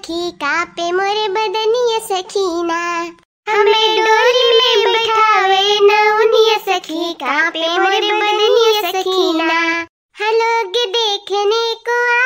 सखी का पे मोरे बदनिय सखीना हमें डोली में ना नौनिय सखी का पे मोरे बदनिय सखीना हलोग देखने को आ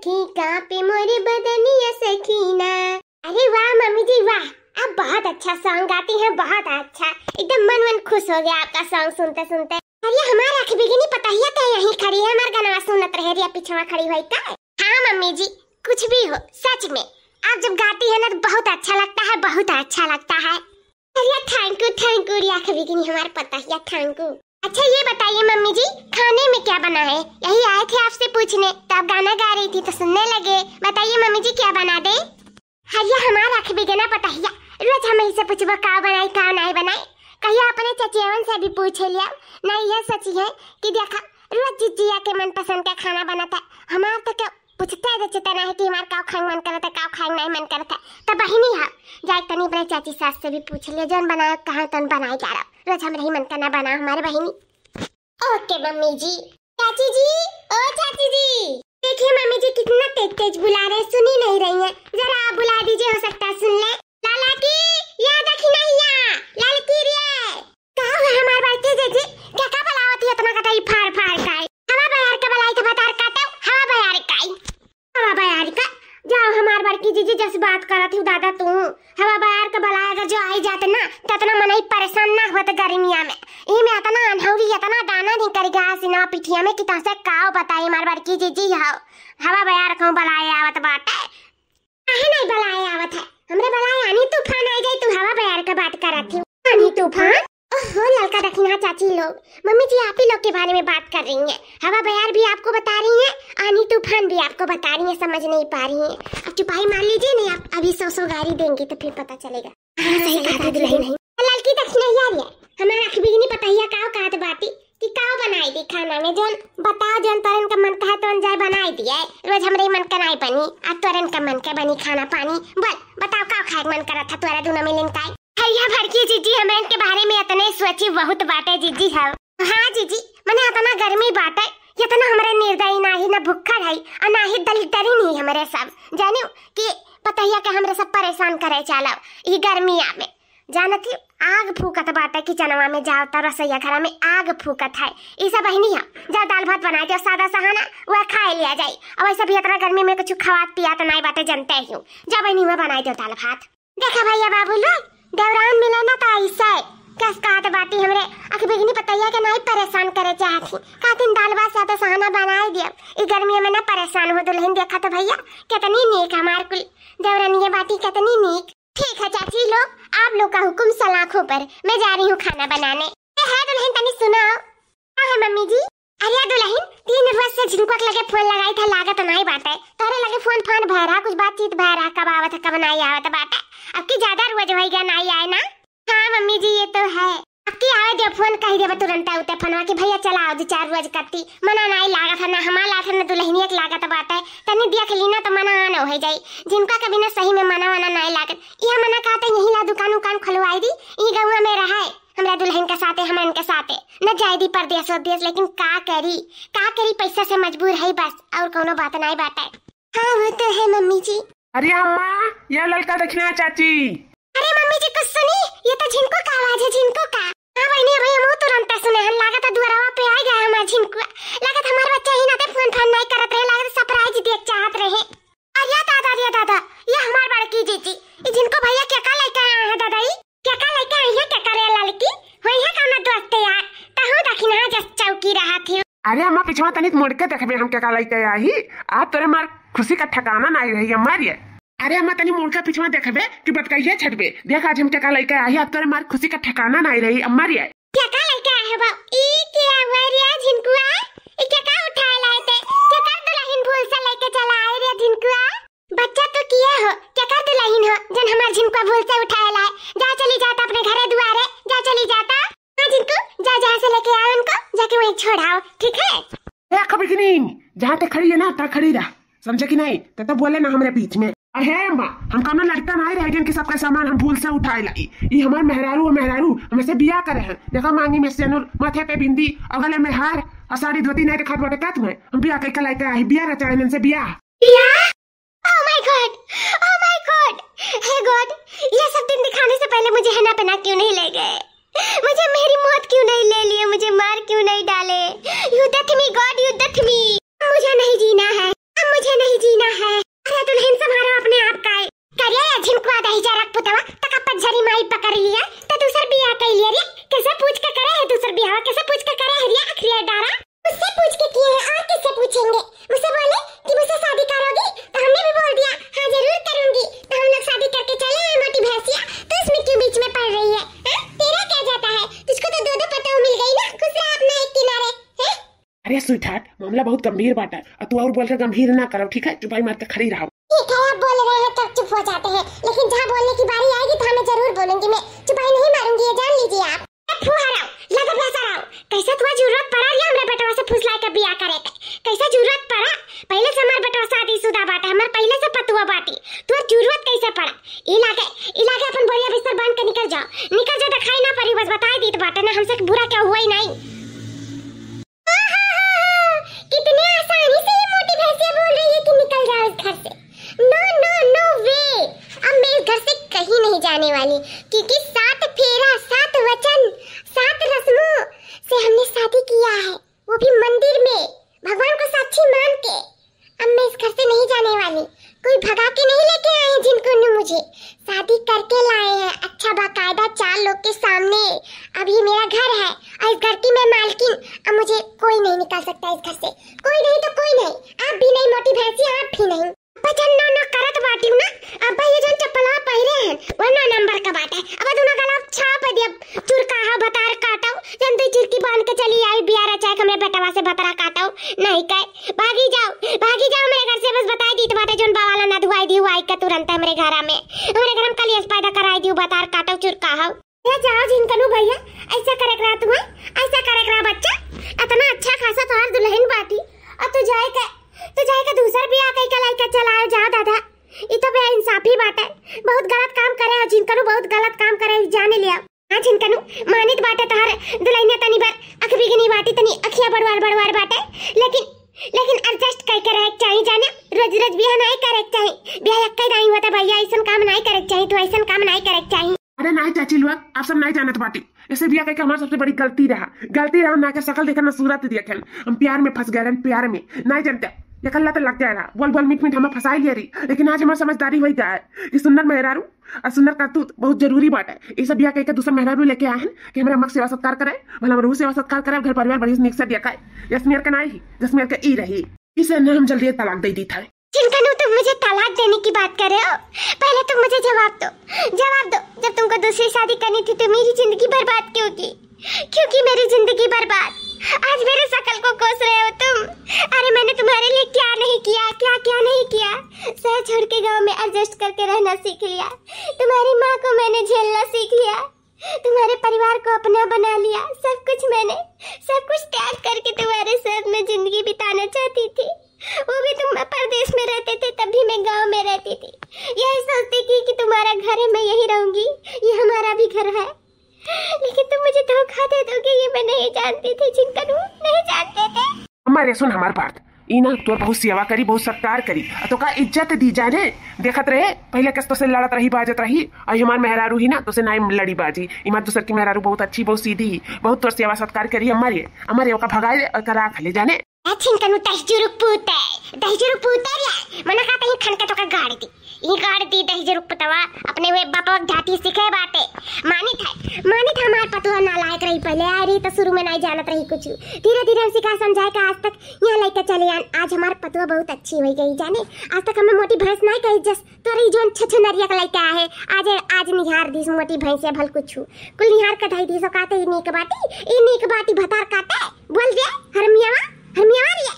सखी कांपे मोरे बदनिया सखीना अरे वाह मम्मी जी वाह आप बहुत अच्छा सॉन्ग गाती हैं बहुत अच्छा एकदम मन मन खुश हो गया आपका सॉन्ग सुनते सुनते अरे हमारा अख नहीं पता ही है तो यहीं खड़ी है हमारे गाना सुनत रहे रिया पिछवा खड़ी हुई का तो। हाँ मम्मी जी कुछ भी हो सच में आप जब गाती है ना तो बहुत अच्छा लगता है बहुत अच्छा लगता है अरे thank you thank you Riya की नहीं हमारे पता ही थैंक यू अच्छा ये बताइए मम्मी जी खाने में क्या बना है यही आए थे आपसे पूछने तो आप गाना गा रही थी तो सुनने लगे बताइए मम्मी जी क्या बना दे हरिया हमारा रख भी गना पता रोज हम यही से पूछबो का बनाए का नहीं बनाए कहीं अपने चचियावन से भी पूछ लिया नहीं यह सच है कि देखा रोज जिजिया के मन पसंद का खाना बनाता है हमारा तो क्या पूछते रह चेतना है कि हमार काव खाए मन करता है काव खाए नहीं मन करता है तो बहिनी हम हाँ, जाए तनी अपने चाची सास से भी पूछ लिया जौन बनाए कहाँ तन बनाए जा रहा रोज हम रही मन करना बना हमारे बहिनी ओके मम्मी जी चाची जी ओ चाची जी देखिए मम्मी जी कितना तेज तेज बुला रहे सुनी नहीं रही है जरा आप बुला दीजिए हो सकता है सुन ले तू हम हवा बाहर के बलाएगा जो आई जाते ना ततना तो ही परेशान ना होत गर्मिया में ई में अतना अनहौरी ना गाना नहीं करी गा सिना पिठिया में कि से काओ बताए मार बार की जी जीजी हाव हवा बाहर को बलाए आवत बाटे काहे नहीं बलाए आवत है हमरे बलाए आनी तूफान आई गई तू हवा बाहर का बात करत थी आनी तूफान ओहो लड़का रखना चाची लोग मम्मी जी आप ही लोग के बारे में बात कर रही हैं हवा बयार भी आपको बता रही हैं आनी तूफान भी आपको बता रही हैं समझ नहीं पा रही हैं अब चुपाई मार लीजिए नहीं आप अभी सो सो गाड़ी देंगे तो फिर पता चलेगा हाँ, लड़की यार तो यार हमारा अखबीर नहीं पता काव कहा बाटी कि काव बनाई दी खाना में जोन बताओ जोन का मन कहा बनाई दिया रोज मन का नहीं बनी का मन का बनी खाना पानी बल बताओ काव खाए मन करा था तुरा दोनों मिलन का थैया भर के जीजी हमरन के बारे में इतने सोची बहुत बाटे जीजी हम हाँ जीजी मने इतना गर्मी बाटे इतना तो हमरे निर्दयी ना ही ना भूखा है और ना ही दलित डरी नहीं हमरे सब जानियो कि पतहिया के हमरे सब परेशान करे चला ई गर्मिया में जानती आग फूकत बाटे किचनवा में जाओ तो रसोईया घर में आग फूकत है ये सब बहनिया जाओ दाल भात बनाए दो सादा सहाना वह खाए लिया जाए और वैसे भी इतना गर्मी में कुछ खवात पिया तो नहीं बाटे जनते ही जाओ बहनी वह बनाए दो दाल भात देखा भैया बाबू लोग दौरान मिलना का ऐसा है कस कात बाटी हमरे अख बिगनी पतैया के नहीं परेशान करे चाहत थी दिन दाल भात तो सहना बनाए दिया ई गर्मी में ना परेशान हो दुल्हन तो देखा तो भैया कितनी नीक हमार कुल देवरानी ये बाटी कितनी नीक ठीक है चाची लो आप लोग का हुक्म सलाखों पर मैं जा रही हूँ खाना बनाने ए, है दुल्हन तनी सुनाओ क्या है मम्मी जी अरे दुल्हन तीन रोज से झुमकक लगे फोन लगाई था लागत नहीं बाटे तोरे लगे फोन फोन भरा कुछ बातचीत भरा कब आवत कब नहीं आवत बाटे आपकी ज्यादा रुआ जो है ना आई आए ना हाँ मम्मी जी ये तो है आपकी आवे जो फोन कह दे तुरंत उते फनवा कि भैया चला आओ दो चार रोज करती मना ना आई लागा था ना हमार ला था ना दुल्हनिया के लागा बात है तनी देख ली ना तो मना आन हो जाई जिनका कभी ना सही में मना वना नाई लागत यह मना कहते यही ला दुकान उकान खुलवाई दी ये गउआ में रहा हमरा दुल्हन के साथ साथे हम इनके है न जाए दी परदेस देश लेकिन का करी का करी पैसा से मजबूर है बस और कोनो बात नाई बात है हाँ वो तो है मम्मी जी अरे अम्मा यह लड़का देखना चाची अरे मम्मी जी कुछ सुनी ये तो झिनको का आवाज है झिनको का हां बहने भाई हम तुरंत सुने हम लागत दुआरा पे आ गया हमार झिनको लागत हमार बच्चा ही ना थे फोन फान नहीं करत रहे लागत सरप्राइज देख चाहत रहे अरे दादा अरे दादा ये हमार बड़की जी जी ये झिनको भैया क्या का लेके आया है दादाई क्या का लेकर आई है क्या करे लड़की होई है काना दोस्त यार तहु तो हाँ, दखिना जस चौकी रहा थी अरे अम्मा पिछवा तनिक मुड़ के देखबे हम क्या का लेकर आई आ तोरे मार खुशी का ठिकाना नहीं रही हमारी अरे अम्मा तनी के पिछवा देखे की बटकइया छटबे देख आज हम टका लइका आई अब तोरे मार खुशी का ठिकाना नहीं रही अम्मा रे टका बा ई के झिनकुआ ई टका लाए थे टका से लेके चला आए रे झिनकुआ बच्चा तो हो टका हो जन हमार झिनकुआ से लाए जा चली जाता अपने घरे दुआरे जा चली जाता हां झिनकू जा से लेके उनको जाके छोड़ाओ ठीक है जहां तक खड़ी है ना खड़ी रहा समझे कि नहीं तो बोले ना हमारे बीच में अहे माँ हम कहना लड़ता ना रह गए सबका सामान हम भूल से उठाए लाई ये हमारे मेहरारू और मेहरारू हमसे बिया करे हैं देखा मांगी में सेनुर माथे पे बिंदी अगले में हार और साड़ी धोती नहीं रखा तो बड़े का तुम्हें हम बिया कहीं कलाई आई बिया इनसे बिया oh oh ये सब दिखाने से पहले मुझे मुझे मेरी मौत नहीं ले मुझे मार नहीं डाले मुझे नहीं जीना है मामला बहुत गंभीर बात है और तू और बोलकर गंभीर ना करो ठीक है चुपाई मार के खड़ी रहो बोल रहे हैं तब तो चुप हो जाते हैं लेकिन जहाँ बोलने की बारी आएगी तो हाँ जरूर बोलूंगी मैं चुपाई नहीं मारूंगी ये जान लीजिए आप कैसा जरूरत पड़ा से फुसला कैसा जरूरत पड़ा कोई भगा के नहीं लेके आए हैं जिनको ने मुझे शादी करके लाए हैं अच्छा बाकायदा चार लोग के सामने अब ये मेरा घर है और इस घर की मैं मालकिन अब मुझे कोई नहीं निकाल सकता इस घर से कोई नहीं तो कोई नहीं आप भी नहीं मोटी भैंसी आप भी नहीं बचन ना ना करत बाटी ना अब ये जो चप्पल पहरे हैं वो ना नंबर का बात है अब दोनों तो गला छाप दे अब चुरका हा बतार काटा जन तो चुरकी बांध के चली आई बियारा चाय कमरे बेटावा से बतरा काटा नहीं कह भागी जाओ भागी तुरंत हमरे घर आ में हमरे घर में कल पैदा कराई दियो बतार काटो चुरका हो ए जाओ जिनकनु भैया ऐसा करे करा तुम ऐसा करे करा बच्चा अतन नहीं करे चाहिए बिहार अक्का दाई हुआ था भैया ऐसा काम नहीं करे चाहिए तू तो ऐसा काम नहीं करे चाहिए अरे नहीं चाची लुआ आप सब नहीं तो बाटी ऐसे बिया करके हमारा सबसे बड़ी गलती रहा गलती रहा ना के सकल देखा ना सूरत खेल हम प्यार में फंस गए प्यार में नहीं जानते ये कल्ला तो लग रहा बोल बोल मिट मिट हमें फंसाई ले रही लेकिन आज हमारी समझदारी वही का है कि सुंदर मेहरारू और सुंदर करतूत बहुत जरूरी बात है ये सब बिया कहकर दूसरा मेहरारू लेके आए हैं कि हमारे अम्मक सेवा सत्कार करे भले हम रूह सेवा सत्कार करे घर परिवार बड़ी निक से देखा है जसमेर ना ही जसमेर के ई रही इसे हम जल्दी तलाक दे दी था चिंकनू तुम मुझे तलाक देने की बात कर रहे हो पहले तुम मुझे जवाब दो जवाब दो जब तुमको दूसरी शादी करनी थी तो मेरी जिंदगी बर्बाद क्यों की क्योंकि मेरी जिंदगी बर्बाद आज मेरे सकल को कोस रहे हो तुम अरे मैंने तुम्हारे लिए क्या नहीं किया क्या क्या नहीं किया सह छोड़ के गांव में एडजस्ट करके रहना सीख लिया तुम्हारी माँ को मैंने झेलना सीख लिया तुम्हारे परिवार को अपना बना लिया सब कुछ मैंने सब कुछ त्याग करके तुम्हारे साथ में जिंदगी बिताना चाहती थी वो भी तुम परदेश में तभी मैं गांव में रहती थी यही सोचती थी कि तुम्हारा घर है मैं यही रहूंगी ये हमारा भी घर है लेकिन तुम मुझे धोखा दे दोगे ये मैं नहीं जानती थी जिनकनू नहीं जानते थे हमारे सुन हमारे बात इना तो बहुत सेवा करी बहुत सत्कार करी तो का इज्जत दी जा रहे देखत रहे पहले कस से लड़त रही बाजत रही और हमार मेहरारू ही ना तो से नाई लड़ी बाजी इमार दूसर की मेहरारू बहुत अच्छी बहुत सीधी बहुत तो सेवा सत्कार करी हमारे हमारे का भगाए और करा खले जाने ಚಿಂಕನು ದೈಜುರುಗ್ ಪೂತೆ ದೈಜುರುಗ್ ಪೂತಾರ್ಯ ಮನಕಾತ ಈ ಖಂಡ ತೋಕ ಗಾಡಿದಿ ಈ ಗಾಡಿದಿ ದೈಜುರುಗ್ ಪುತವ अपने वे बापक जाती सीखे बातें माने था माने था हमार पटुआ नालायक रही पहले आ रही तो शुरू में नहीं जानत रही कुछ धीरे धीरे हम सिखा समझाए का आज तक यहाँ लेकर चले आन आज हमार पटुआ बहुत अच्छी हुई गई जाने आज तक हमें मोटी भैंस नहीं कही जस तोरी जोन छछ नरिया का लेके आए आज आज निहार दीस मोटी भैंस भल कुछ कुल निहार कढ़ाई दीसो काते ई नीक बाटी ई नीक बाटी भतार काते बोल दे हरमियावा हम यहाँ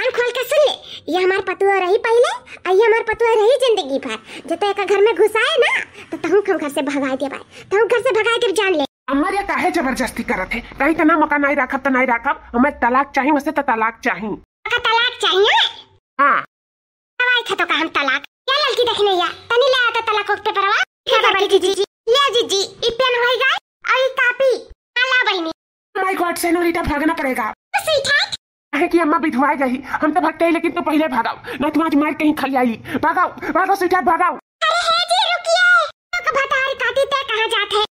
आन खोल के सुन ले ये हमार पतुआ रही पहले और ये हमार पतुआ रही जिंदगी भर जब तो एक घर में घुसाए ना तो तहु हम घर से भगा दे भाई तहु घर से भगा के जान ले अमर ये काहे जबरदस्ती करत है कहीं तना मकान नहीं रखब त नहीं रखब हमें हाँ। तलाक चाहिए वैसे तो तलाक चाहिए का तलाक चाहिए हां दवाई था तो का हम तलाक या लड़की देखने या तनी ले आता तलाक वक्त पर वा बड़ी जीजी जी ले जीजी ई पेन गई और ई कॉपी आला बहिनी माय गॉड सेनोरिटा भागना पड़ेगा है कि अम्मा बिधवाए गई हम तो भगते ही लेकिन तू तो पहले भागाओ न तुम आज मार कहीं खली आई भागाओ भागो सीटा भागाओ